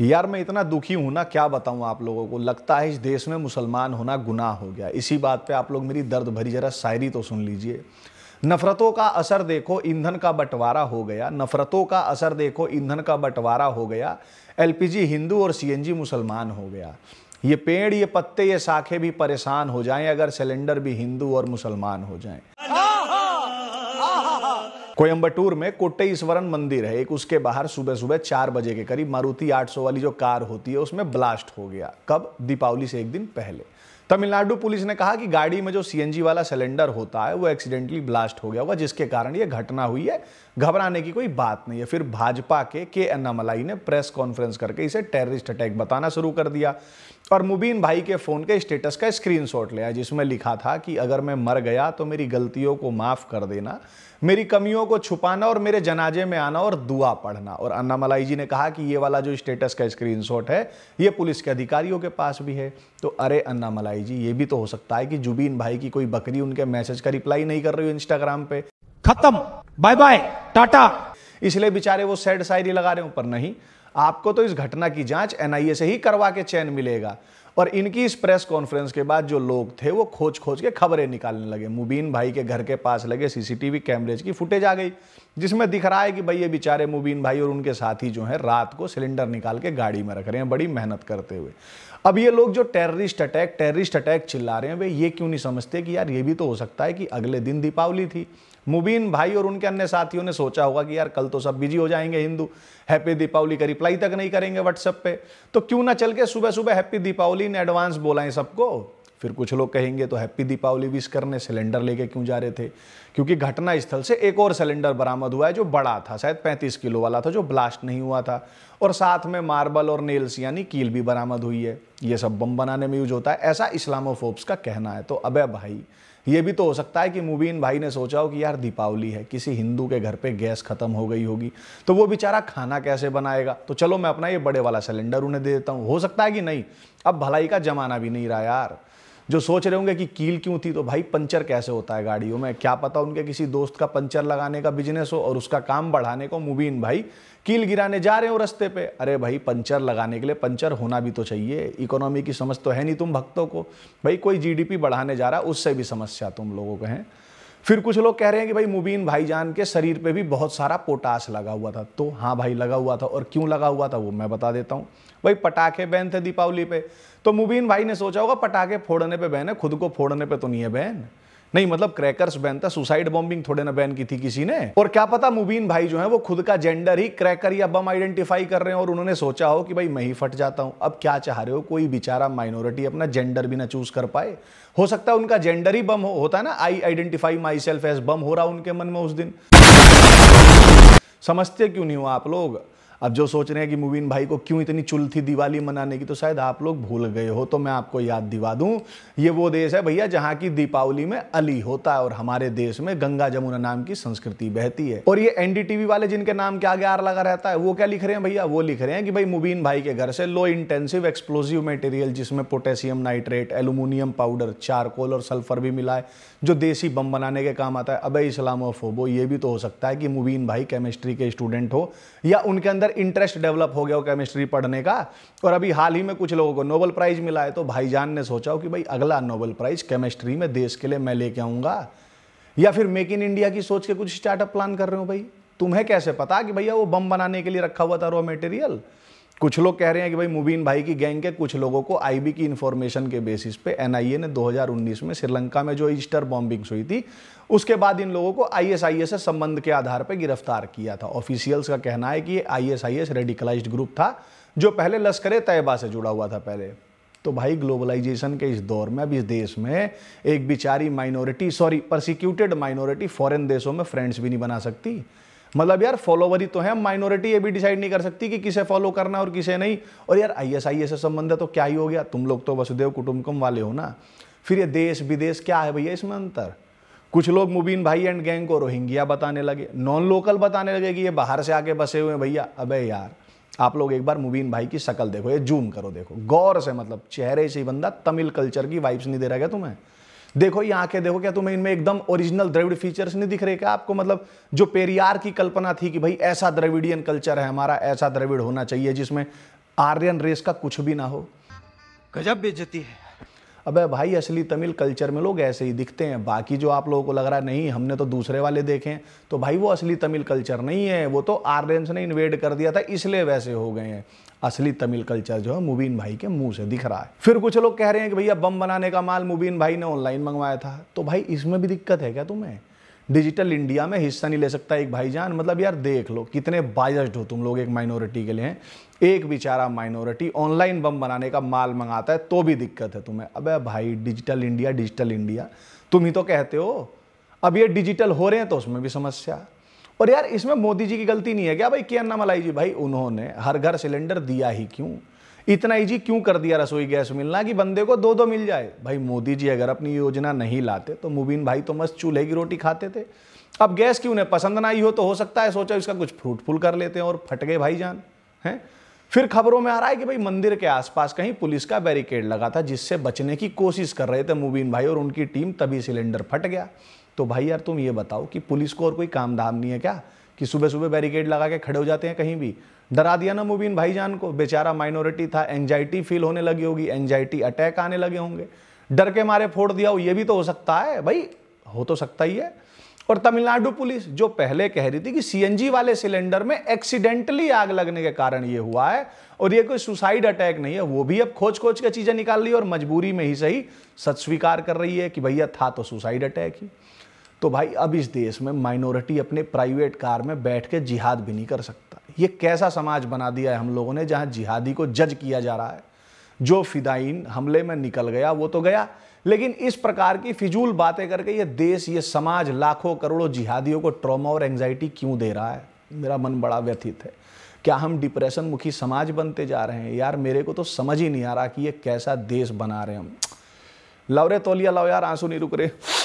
यार मैं इतना दुखी हूँ ना क्या बताऊँ आप लोगों को लगता है इस देश में मुसलमान होना गुनाह हो गया इसी बात पे आप लोग मेरी दर्द भरी जरा शायरी तो सुन लीजिए नफ़रतों का असर देखो ईंधन का बंटवारा हो गया नफ़रतों का असर देखो ईंधन का बंटवारा हो गया एलपीजी हिंदू और सीएनजी मुसलमान हो गया ये पेड़ ये पत्ते ये साखे भी परेशान हो जाएं अगर सिलेंडर भी हिंदू और मुसलमान हो जाएं कोयम्बटूर में कोटेश्वरन मंदिर है एक उसके बाहर सुबह सुबह चार बजे के करीब मारुति 800 वाली जो कार होती है उसमें ब्लास्ट हो गया कब दीपावली से एक दिन पहले तमिलनाडु पुलिस ने कहा कि गाड़ी में जो सीएनजी वाला सिलेंडर होता है वो एक्सीडेंटली ब्लास्ट हो गया होगा जिसके कारण ये घटना हुई है घबराने की कोई बात नहीं है फिर भाजपा के के अन्नामलाई ने प्रेस कॉन्फ्रेंस करके इसे टेररिस्ट अटैक बताना शुरू कर दिया और मुबीन भाई के फ़ोन के स्टेटस का स्क्रीनशॉट लिया जिसमें लिखा था कि अगर मैं मर गया तो मेरी गलतियों को माफ़ कर देना मेरी कमियों को छुपाना और मेरे जनाजे में आना और दुआ पढ़ना और अन्ना मलाई जी ने कहा कि ये वाला जो स्टेटस का स्क्रीनशॉट है ये पुलिस के अधिकारियों के पास भी है तो अरे अन्ना मलाई जी ये भी तो हो सकता है कि जुबीन भाई की कोई बकरी उनके मैसेज का रिप्लाई नहीं कर रही हो इंस्टाग्राम पे खत्म बाय बाय टाटा इसलिए बेचारे वो सैड शायरी लगा रहे ऊपर नहीं आपको तो इस घटना की जांच एनआईए से ही करवा के चैन मिलेगा और इनकी इस प्रेस कॉन्फ्रेंस के बाद जो लोग थे वो खोज खोज के खबरें निकालने लगे मुबीन भाई के घर के पास लगे सीसीटीवी कैमरेज की फुटेज आ गई जिसमें दिख रहा है कि भाई ये बेचारे मुबीन भाई और उनके साथी जो हैं रात को सिलेंडर निकाल के गाड़ी में रख रहे हैं बड़ी मेहनत करते हुए अब ये लोग जो टेररिस्ट अटैक टेररिस्ट अटैक चिल्ला रहे हैं वे ये क्यों नहीं समझते कि यार ये भी तो हो सकता है कि अगले दिन दीपावली थी मुबीन भाई और उनके अन्य साथियों ने सोचा होगा कि यार कल तो सब बिजी हो जाएंगे हिंदू हैप्पी दीपावली का रिप्लाई तक नहीं करेंगे व्हाट्सएप पे तो क्यों ना चल के सुबह सुबह हैप्पी दीपावली ने एडवांस बोलाएं सबको फिर कुछ लोग कहेंगे तो हैप्पी दीपावली विश करने सिलेंडर लेके क्यों जा रहे थे क्योंकि घटना स्थल से एक और सिलेंडर बरामद हुआ है जो बड़ा था शायद 35 किलो वाला था जो ब्लास्ट नहीं हुआ था और साथ में मार्बल और नेल्स यानी कील भी बरामद हुई है ये सब बम बनाने में यूज होता है ऐसा इस्लामोफोब्स का कहना है तो अबे भाई ये भी तो हो सकता है कि मुबीन भाई ने सोचा हो कि यार दीपावली है किसी हिंदू के घर पे गैस खत्म हो गई होगी तो वो बेचारा खाना कैसे बनाएगा तो चलो मैं अपना ये बड़े वाला सिलेंडर उन्हें दे देता हूँ हो सकता है कि नहीं अब भलाई का जमाना भी नहीं रहा यार जो सोच रहे होंगे कि कील क्यों थी तो भाई पंचर कैसे होता है गाड़ियों में क्या पता उनके किसी दोस्त का पंचर लगाने का बिजनेस हो और उसका काम बढ़ाने को मुबीन भाई कील गिराने जा रहे हो रस्ते पे अरे भाई पंचर लगाने के लिए पंचर होना भी तो चाहिए इकोनॉमी की समझ तो है नहीं तुम भक्तों को भाई कोई जीडीपी बढ़ाने जा रहा उससे भी समस्या तुम लोगों को है फिर कुछ लोग कह रहे हैं कि भाई मुबीन भाईजान के शरीर पे भी बहुत सारा पोटास लगा हुआ था तो हाँ भाई लगा हुआ था और क्यों लगा हुआ था वो मैं बता देता हूँ भाई पटाखे बहन थे दीपावली पे तो मुबीन भाई ने सोचा होगा पटाखे फोड़ने पे बहन है खुद को फोड़ने पे तो नहीं है बहन नहीं मतलब क्रैकर्स बैन था सुसाइड बॉम्बिंग थोड़े ना बैन की थी किसी ने और क्या पता मुबीन भाई जो है वो खुद का जेंडर ही क्रैकर या बम आइडेंटिफाई कर रहे हैं और उन्होंने सोचा हो कि भाई मैं ही फट जाता हूं अब क्या चाह रहे हो कोई बेचारा माइनॉरिटी अपना जेंडर भी ना चूज कर पाए हो सकता है उनका जेंडर ही बम हो, होता है ना I identify myself as bomb हो रहा उनके मन में उस दिन समझते क्यों नहीं हो आप लोग अब जो सोच रहे हैं कि मुबीन भाई को क्यों इतनी चुल थी दिवाली मनाने की तो शायद आप लोग भूल गए हो तो मैं आपको याद दिवा दूं ये वो देश है भैया जहां की दीपावली में अली होता है और हमारे देश में गंगा जमुना नाम की संस्कृति बहती है और ये एनडीटीवी वाले जिनके नाम के आगे आर लगा रहता है वो क्या लिख रहे हैं भैया वो लिख रहे हैं कि भाई मुबीन भाई के घर से लो इंटेंसिव एक्सप्लोजिव मटेरियल जिसमें potassium nitrate aluminium powder charcoal और सल्फर भी मिला है जो देसी बम बनाने के काम आता है अब इस्लाम ये भी तो हो सकता है कि मुबीन भाई केमिस्ट्री के स्टूडेंट हो या उनके अंदर अंदर इंटरेस्ट डेवलप हो गया हो केमिस्ट्री पढ़ने का और अभी हाल ही में कुछ लोगों को नोबल प्राइज़ मिला है तो भाईजान ने सोचा हो कि भाई अगला नोबल प्राइज़ केमिस्ट्री में देश के लिए मैं लेके आऊँगा या फिर मेक इन इंडिया की सोच के कुछ स्टार्टअप प्लान कर रहे हो भाई तुम्हें कैसे पता कि भैया वो बम बनाने के लिए रखा हुआ था रॉ मटेरियल कुछ लोग कह रहे हैं कि भाई मुबीन भाई की गैंग के कुछ लोगों को आईबी की इन्फॉर्मेशन के बेसिस पे एनआईए ने 2019 में श्रीलंका में जो ईस्टर बॉम्बिंग्स हुई थी उसके बाद इन लोगों को आईएसआईए से संबंध के आधार पर गिरफ्तार किया था ऑफिशियल्स का कहना है कि ये आईएसआईएस रेडिकलाइज ग्रुप था जो पहले लश्कर तयबा से जुड़ा हुआ था पहले तो भाई ग्लोबलाइजेशन के इस दौर में अब इस देश में एक बिचारी minority sorry prosecuted minority foreign देशों में फ्रेंड्स भी नहीं बना सकती मतलब यार फॉलोवर ही तो है माइनॉरिटी ये भी डिसाइड नहीं कर सकती कि किसे फॉलो करना और किसे नहीं और यार आई एस आई एस से संबंध है तो क्या ही हो गया तुम लोग तो वसुदेव कुटुम्बकम वाले हो ना फिर ये देश विदेश क्या है भैया इसमें अंतर कुछ लोग मुबीन भाई एंड गैंग को रोहिंग्या बताने लगे नॉन लोकल बताने लगे कि ये बाहर से आके बसे हुए हैं भैया अबे यार आप लोग एक बार मुबीन भाई की शक्ल देखो ये जूम करो देखो गौर से मतलब चेहरे से ही बंदा तमिल कल्चर की वाइब्स नहीं दे रहा क्या तुम्हें देखो ये आंखें देखो क्या तुम्हें इनमें एकदम ओरिजिनल द्रविड़ फीचर्स नहीं दिख रहे क्या आपको मतलब जो पेरियार की कल्पना थी कि भाई ऐसा द्रविडियन कल्चर है हमारा ऐसा द्रविड़ होना चाहिए जिसमें आर्यन रेस का कुछ भी ना हो गजब बेचती है अबे भाई असली तमिल कल्चर में लोग ऐसे ही दिखते हैं बाकी जो आप लोगों को लग रहा है नहीं हमने तो दूसरे वाले देखे हैं तो भाई वो असली तमिल कल्चर नहीं है वो तो आर्यंस ने इन्वेड कर दिया था इसलिए वैसे हो गए हैं असली तमिल कल्चर जो है मुबीन भाई के मुंह से दिख रहा है फिर कुछ लोग कह रहे हैं कि भैया बम बनाने का माल मुबीन भाई ने ऑनलाइन मंगवाया था तो भाई इसमें भी दिक्कत है क्या तुम्हें डिजिटल इंडिया में हिस्सा नहीं ले सकता एक भाईजान मतलब यार देख लो कितने बायस्ड हो तुम लोग एक माइनॉरिटी के लिए एक बेचारा माइनॉरिटी ऑनलाइन बम बनाने का माल मंगाता है तो भी दिक्कत है तुम्हें अबे भाई डिजिटल इंडिया डिजिटल इंडिया तुम ही तो कहते हो अब ये डिजिटल हो रहे हैं तो उसमें भी समस्या और यार इसमें मोदी जी की गलती नहीं है क्या भाई के अन्ना मलाई जी भाई उन्होंने हर घर सिलेंडर दिया ही क्यों इतना ईजी क्यों कर दिया रसोई गैस मिलना कि बंदे को दो दो मिल जाए भाई मोदी जी अगर अपनी योजना नहीं लाते तो मुबीन भाई तो मस्त चूल्हे की रोटी खाते थे अब गैस की उन्हें पसंद ना आई हो तो हो सकता है सोचा इसका कुछ फ्रूटफुल कर लेते हैं और फट गए भाई जान है फिर खबरों में आ रहा है कि भाई मंदिर के आसपास कहीं पुलिस का बैरिकेड लगा था जिससे बचने की कोशिश कर रहे थे मुबीन भाई और उनकी टीम तभी सिलेंडर फट गया तो भाई यार तुम ये बताओ कि पुलिस को और कोई काम धाम नहीं है क्या कि सुबह सुबह बैरिकेड लगा के खड़े हो जाते हैं कहीं भी डरा दिया ना मुबीन भाईजान को बेचारा माइनॉरिटी था एंजाइटी फील होने लगी होगी एंजाइटी अटैक आने लगे होंगे डर के मारे फोड़ दिया हो ये भी तो हो सकता है भाई हो तो सकता ही है और तमिलनाडु पुलिस जो पहले कह रही थी कि सीएनजी वाले सिलेंडर में एक्सीडेंटली आग लगने के कारण ये हुआ है और ये कोई सुसाइड अटैक नहीं है वो भी अब खोज खोज के चीज़ें निकाल रही है और मजबूरी में ही सही सच स्वीकार कर रही है कि भैया था तो सुसाइड अटैक ही तो भाई अब इस देश में माइनॉरिटी अपने प्राइवेट कार में बैठ के जिहाद भी नहीं कर सकता ये कैसा समाज बना दिया है हम लोगों ने जहाँ जिहादी को जज किया जा रहा है जो फिदाइन हमले में निकल गया वो तो गया लेकिन इस प्रकार की फिजूल बातें करके ये देश ये समाज लाखों करोड़ों जिहादियों को ट्रॉमा और एंग्जाइटी क्यों दे रहा है मेरा मन बड़ा व्यथित है क्या हम डिप्रेशन मुखी समाज बनते जा रहे हैं यार मेरे को तो समझ ही नहीं आ रहा कि ये कैसा देश बना रहे हम लवरे तोलिया लाओ यार आंसू नहीं रुक रहे